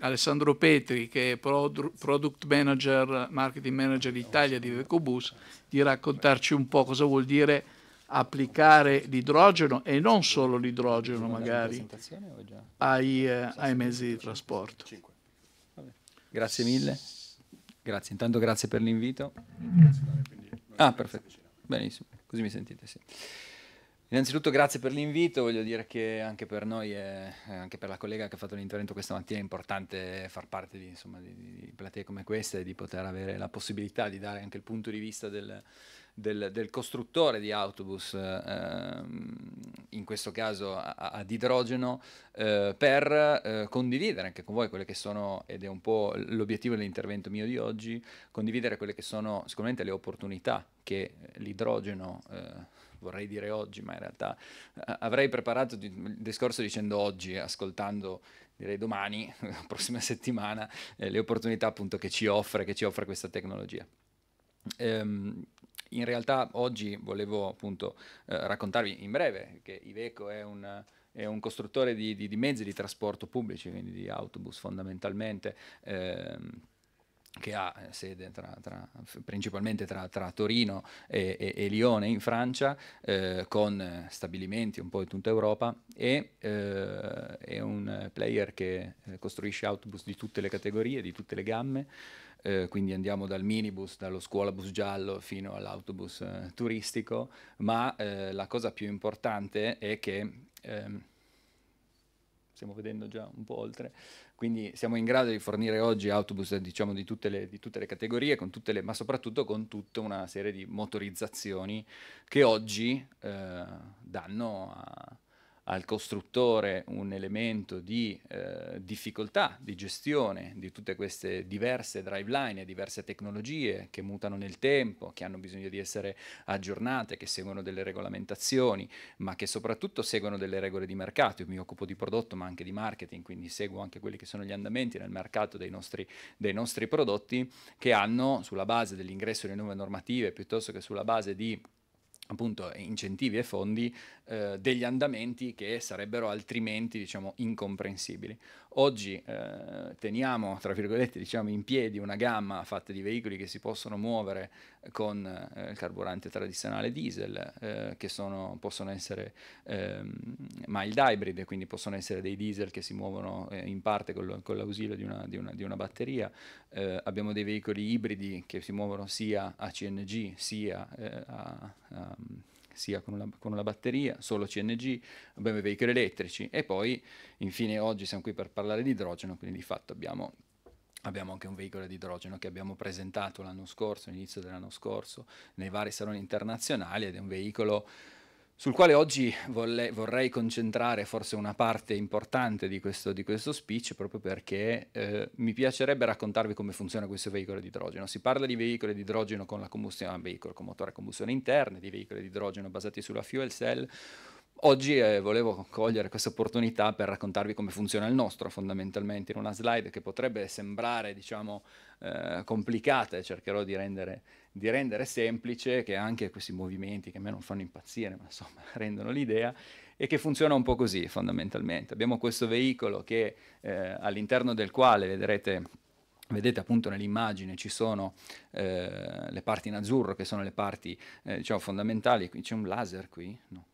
Alessandro Petri, che è Product Manager, Marketing Manager d'Italia di Vecobus, di raccontarci un po' cosa vuol dire applicare l'idrogeno e non solo l'idrogeno magari ai, eh, ai, mezzi di trasporto. Grazie mille, grazie, intanto grazie per l'invito. Ah, perfetto, benissimo, così mi sentite, sì. Innanzitutto grazie per l'invito, voglio dire che anche per noi e eh, anche per la collega che ha fatto l'intervento questa mattina è importante far parte di, insomma, di, di platee come questa e di poter avere la possibilità di dare anche il punto di vista del, del, del, costruttore di autobus, ehm, in questo caso a, ad idrogeno, eh, per eh, condividere anche con voi quelle che sono, ed è un po' l'obiettivo dell'intervento mio di oggi, condividere quelle che sono sicuramente le opportunità che l'idrogeno eh, vorrei dire oggi, ma in realtà eh, avrei preparato il discorso dicendo oggi, ascoltando direi domani, la prossima settimana, eh, le opportunità appunto che ci offre, che ci offre questa tecnologia. Ehm, in realtà oggi volevo appunto eh, raccontarvi in breve che Iveco è un è un costruttore di, di, di, mezzi di trasporto pubblici, quindi di autobus fondamentalmente, ehm, che ha eh, sede tra, tra, principalmente tra, tra Torino e, e, e, Lione in Francia, eh, con eh, stabilimenti un po' in tutta Europa, e eh, è un eh, player che costruisce autobus di tutte le categorie, di tutte le gamme, eh, quindi andiamo dal minibus, dallo scuolabus giallo fino all'autobus turistico, ma la cosa più importante è che... Ehm, stiamo vedendo già un po' oltre, quindi siamo in grado di fornire oggi autobus diciamo, di, tutte le, di tutte le categorie, le, ma soprattutto con tutta una serie di motorizzazioni che oggi eh, danno a al costruttore un elemento di eh, difficoltà di gestione di tutte queste diverse driveline, diverse tecnologie che mutano nel tempo, che hanno bisogno di essere aggiornate, che seguono delle regolamentazioni, ma che soprattutto seguono delle regole di mercato. Io mi occupo di prodotto ma anche di marketing, quindi seguo anche quelli che sono gli andamenti nel mercato dei nostri, dei nostri prodotti che hanno sulla base dell'ingresso di nuove normative piuttosto che sulla base di appunto eh, incentivi e fondi eh, degli andamenti che sarebbero altrimenti diciamo incomprensibili. Oggi eh, teniamo, tra virgolette, diciamo in piedi una gamma fatta di veicoli che si possono muovere con eh, il carburante tradizionale diesel, eh, che sono, possono essere ehm, mild hybrid, quindi possono essere dei diesel che si muovono eh, in parte con, lo, con l'ausilio di una, di una, di una batteria. Eh, abbiamo dei veicoli ibridi che si muovono sia a CNG sia eh, a, a sia con la, con la batteria, solo CNG, abbiamo i veicoli elettrici e poi infine oggi siamo qui per parlare di idrogeno, quindi di fatto abbiamo Abbiamo anche un veicolo di idrogeno che abbiamo presentato l'anno scorso, all'inizio dell'anno scorso, nei vari saloni internazionali ed è un veicolo sul quale oggi volle, vorrei concentrare forse una parte importante di questo, di questo speech proprio perché eh, mi piacerebbe raccontarvi come funziona questo veicolo ad idrogeno. Si parla di veicoli ad idrogeno con la combustione, ah, veicolo con motore a combustione interna, di veicoli ad idrogeno basati sulla fuel cell Oggi eh, volevo cogliere questa opportunità per raccontarvi come funziona il nostro fondamentalmente in una slide che potrebbe sembrare diciamo, eh, complicata e cercherò di rendere, di rendere, semplice che anche questi movimenti che a me non fanno impazzire ma insomma rendono l'idea e che funziona un po' così fondamentalmente. Abbiamo questo veicolo che eh, all'interno del quale vedrete Vedete appunto nell'immagine ci sono eh, le parti in azzurro che sono le parti eh, diciamo fondamentali, qui c'è un laser qui, no.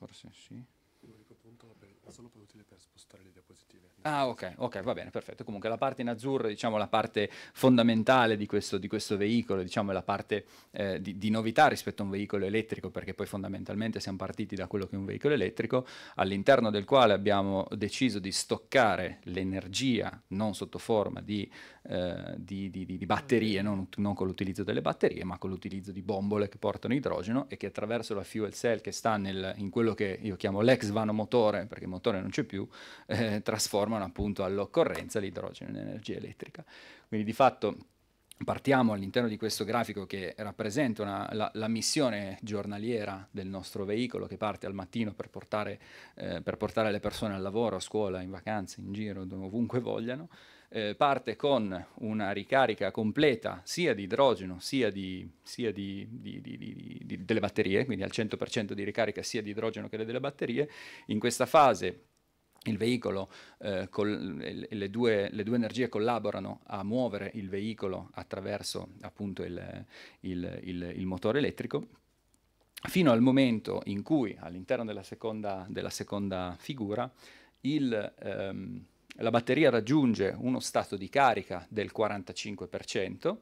forse sì L'unico punto è solo poi utile per spostare le diapositive. Ah, ok, ok, va bene, perfetto. Comunque la parte in azzurro è diciamo, la parte fondamentale di questo, di questo veicolo, diciamo, è la parte eh, di, di, novità rispetto a un veicolo elettrico, perché poi fondamentalmente siamo partiti da quello che è un veicolo elettrico, all'interno del quale abbiamo deciso di stoccare l'energia non sotto forma di, eh, di, di batterie, non, non con l'utilizzo delle batterie, ma con l'utilizzo di bombole che portano idrogeno e che attraverso la fuel cell che sta nel, in quello che io chiamo l'ex svano motore, perché il motore non c'è più, eh, trasformano appunto all'occorrenza l'idrogeno in energia elettrica. Quindi di fatto partiamo all'interno di questo grafico che rappresenta una, la, la, missione giornaliera del nostro veicolo che parte al mattino per portare, eh, per portare le persone al lavoro, a scuola, in vacanze, in giro, ovunque vogliano, eh, parte con una ricarica completa sia di idrogeno sia, di, sia di, di, delle batterie, quindi al 100% di ricarica sia di idrogeno che delle batterie. In questa fase il veicolo, eh, col, le, due, le, due, energie collaborano a muovere il veicolo attraverso appunto il, il, il, il motore elettrico, fino al momento in cui all'interno della seconda, della seconda figura ehm, la batteria raggiunge uno stato di carica del 45%.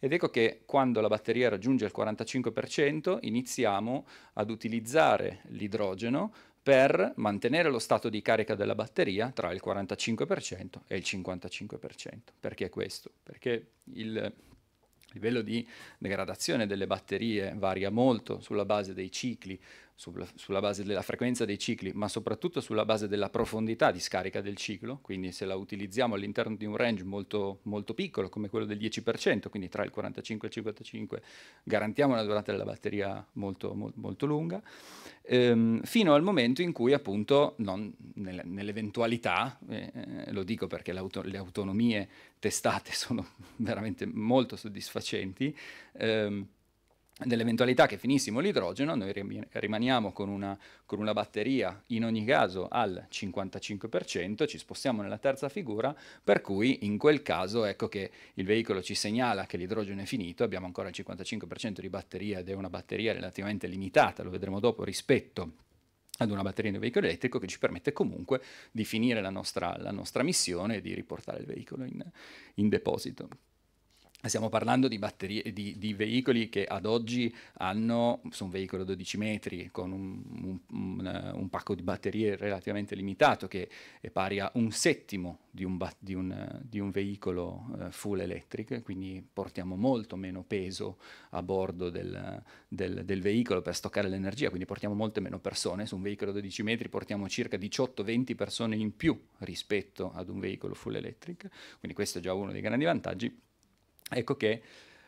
Ed ecco che quando la batteria raggiunge il 45% iniziamo ad utilizzare l'idrogeno per mantenere lo stato di carica della batteria tra il 45% e il 55%. Perché questo? Perché il livello di degradazione delle batterie varia molto sulla base dei cicli sulla base della frequenza dei cicli, ma soprattutto sulla base della profondità di scarica del ciclo, quindi se la utilizziamo all'interno di un range molto, molto piccolo come quello del 10%, quindi tra il 45 e il 55, garantiamo una durata della batteria molto, molto, molto lunga, ehm, fino al momento in cui appunto, nell'eventualità, eh, eh, lo dico perché le autonomie testate sono veramente molto soddisfacenti, ehm, dell'eventualità che finissimo l'idrogeno, noi rimaniamo con una, con una, batteria in ogni caso al 55%, ci spostiamo nella terza figura, per cui in quel caso ecco che il veicolo ci segnala che l'idrogeno è finito, abbiamo ancora il 55% di batteria ed è una batteria relativamente limitata, lo vedremo dopo rispetto ad una batteria di un veicolo elettrico che ci permette comunque di finire la nostra, la nostra missione e di riportare il veicolo in, in deposito. Stiamo parlando di, batterie, di, di, veicoli che ad oggi hanno, su un veicolo 12 metri, con un, un, un, un, pacco di batterie relativamente limitato, che è pari a un settimo di un, di di veicolo uh, full electric, quindi portiamo molto meno peso a bordo del, del, del, veicolo per stoccare l'energia, quindi portiamo molte meno persone. Su un veicolo 12 metri portiamo circa 18-20 persone in più rispetto ad un veicolo full electric, quindi questo è già uno dei grandi vantaggi Ecco che,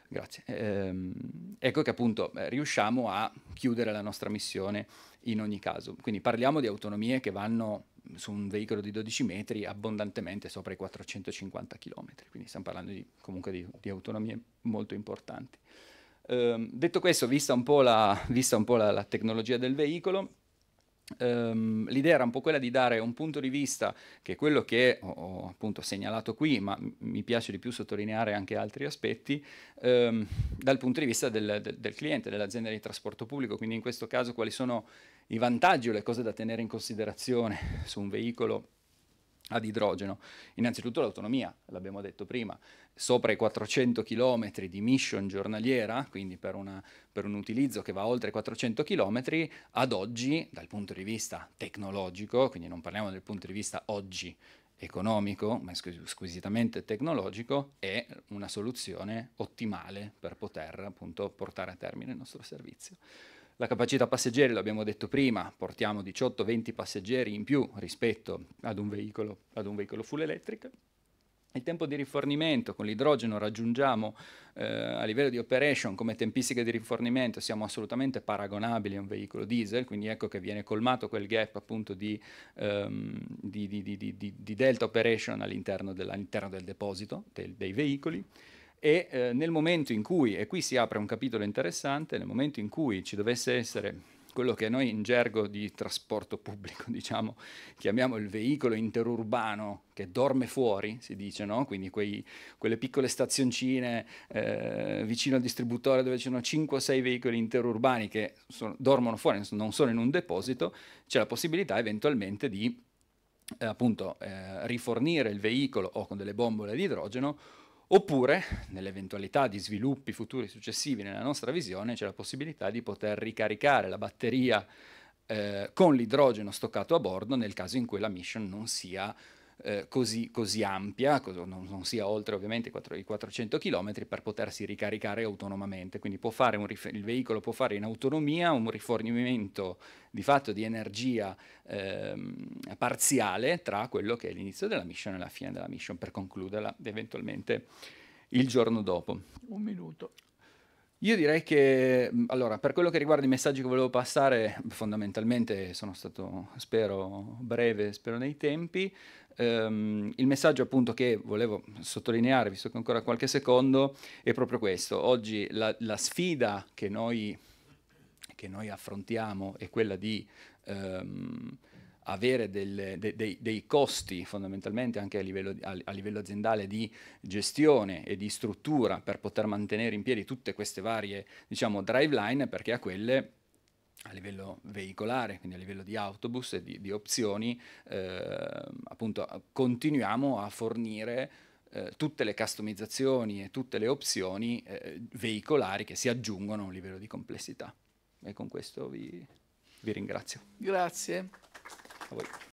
grazie, ehm, ecco che appunto eh, riusciamo a chiudere la nostra missione in ogni caso. Quindi parliamo di autonomie che vanno su un veicolo di 12 metri abbondantemente sopra i 450 km, quindi stiamo parlando di, comunque di, di autonomie molto importanti. Eh, detto questo, vista un po', la, un po la, la tecnologia del veicolo, Um, l'idea era un po' quella di dare un punto di vista che è quello che ho, ho appunto segnalato qui, ma mi piace di più sottolineare anche altri aspetti, um, dal punto di vista del, del, del cliente, dell'azienda di trasporto pubblico, quindi in questo caso quali sono i vantaggi o le cose da tenere in considerazione su un veicolo ad idrogeno. Innanzitutto l'autonomia, l'abbiamo detto prima, sopra i 400 km di mission giornaliera, quindi per, una, per, un utilizzo che va oltre i 400 km, ad oggi dal punto di vista tecnologico, quindi non parliamo del punto di vista oggi economico, ma squisitamente tecnologico, è una soluzione ottimale per poter appunto portare a termine il nostro servizio. La capacità passeggeri, l'abbiamo detto prima, portiamo 18-20 passeggeri in più rispetto ad un veicolo, ad un veicolo full electric. Il tempo di rifornimento con l'idrogeno raggiungiamo eh, a livello di operation come tempistiche di rifornimento siamo assolutamente paragonabili a un veicolo diesel, quindi ecco che viene colmato quel gap appunto di, um, di, di, di delta operation all'interno, all'interno del deposito del, dei veicoli. E eh, nel momento in cui, e qui si apre un capitolo interessante, nel momento in cui ci dovesse essere quello che noi in gergo di trasporto pubblico diciamo, chiamiamo il veicolo interurbano che dorme fuori, si dice, no? quindi quei, quelle piccole stazioncine eh, vicino al distributore dove ci sono 5 o 6 veicoli interurbani che sono, dormono fuori, non sono in un deposito, c'è la possibilità eventualmente di eh, appunto eh, rifornire il veicolo o con delle bombole di idrogeno Oppure, nell'eventualità di sviluppi futuri successivi nella nostra visione, c'è la possibilità di poter ricaricare la batteria eh, con l'idrogeno stoccato a bordo nel caso in cui la mission non sia eh, così, così, ampia, non, non, sia oltre ovviamente i 400 km, per potersi ricaricare autonomamente. Quindi rif- il veicolo può fare in autonomia un rifornimento di fatto di energia ehm, parziale tra quello che è l'inizio della mission e la fine della mission, per concluderla eventualmente il giorno dopo. Un minuto. Io direi che, mm, allora, per quello che riguarda i messaggi che volevo passare, fondamentalmente sono stato, spero, breve, spero nei tempi ehm, il messaggio appunto che volevo sottolineare, visto che ho ancora qualche secondo, è proprio questo. Oggi la, la sfida che noi, che noi, affrontiamo è quella di... Ehm, avere delle, de, de, dei, costi fondamentalmente anche a livello, a, a livello, aziendale di gestione e di struttura per poter mantenere in piedi tutte queste varie diciamo, driveline perché a quelle a livello veicolare, quindi a livello di autobus e di, di opzioni, eh, appunto continuiamo a fornire eh, tutte le customizzazioni e tutte le opzioni eh, veicolari che si aggiungono a un livello di complessità. E con questo vi, vi ringrazio. Grazie. A voi.